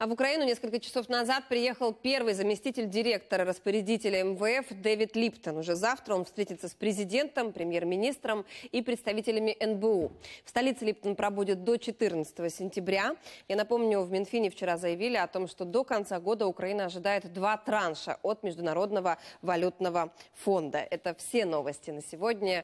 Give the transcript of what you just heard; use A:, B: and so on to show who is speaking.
A: А в Украину несколько часов назад приехал первый заместитель директора распорядителя МВФ Дэвид Липтон. Уже завтра он встретится с президентом, премьер-министром и представителями НБУ. В столице Липтон пробудет до 14 сентября. Я напомню, в Минфине вчера заявили о том, что до конца года Украина ожидает два транша от Международного валютного фонда. Это все новости на сегодня.